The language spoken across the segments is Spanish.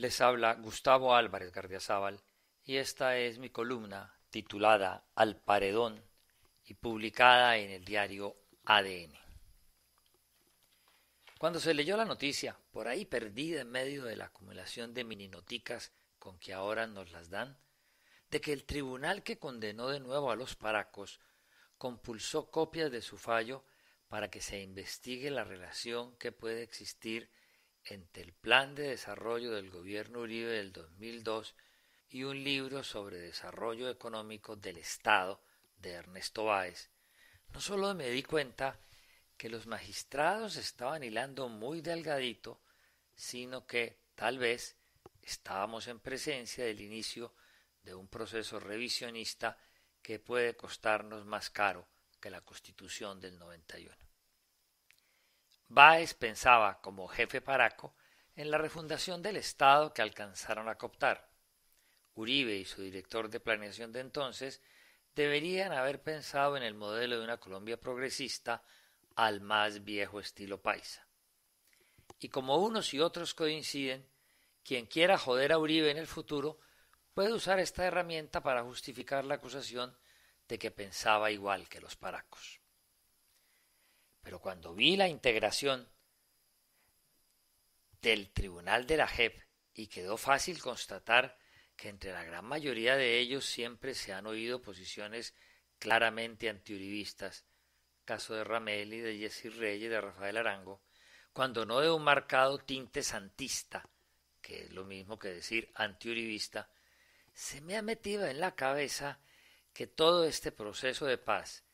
Les habla Gustavo Álvarez Gardiazabal y esta es mi columna titulada Al paredón y publicada en el diario ADN. Cuando se leyó la noticia, por ahí perdida en medio de la acumulación de mininoticas con que ahora nos las dan, de que el tribunal que condenó de nuevo a los paracos compulsó copias de su fallo para que se investigue la relación que puede existir entre el Plan de Desarrollo del Gobierno Uribe del 2002 y un libro sobre desarrollo económico del Estado de Ernesto Báez, no solo me di cuenta que los magistrados estaban hilando muy delgadito, sino que tal vez estábamos en presencia del inicio de un proceso revisionista que puede costarnos más caro que la Constitución del 91. Báez pensaba, como jefe paraco, en la refundación del Estado que alcanzaron a cooptar. Uribe y su director de planeación de entonces deberían haber pensado en el modelo de una Colombia progresista al más viejo estilo paisa. Y como unos y otros coinciden, quien quiera joder a Uribe en el futuro puede usar esta herramienta para justificar la acusación de que pensaba igual que los paracos. Pero cuando vi la integración del tribunal de la JEP y quedó fácil constatar que entre la gran mayoría de ellos siempre se han oído posiciones claramente antiuribistas, caso de Rameli, de Jesse Reyes, de Rafael Arango, cuando no de un marcado tinte santista, que es lo mismo que decir antiuribista, se me ha metido en la cabeza que todo este proceso de paz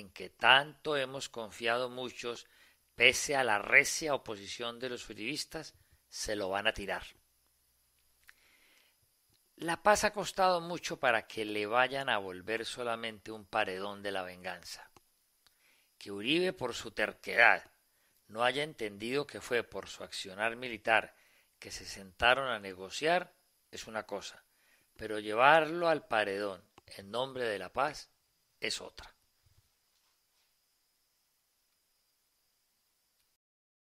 en que tanto hemos confiado muchos, pese a la recia oposición de los uribistas, se lo van a tirar. La paz ha costado mucho para que le vayan a volver solamente un paredón de la venganza. Que Uribe, por su terquedad, no haya entendido que fue por su accionar militar que se sentaron a negociar es una cosa, pero llevarlo al paredón en nombre de la paz es otra.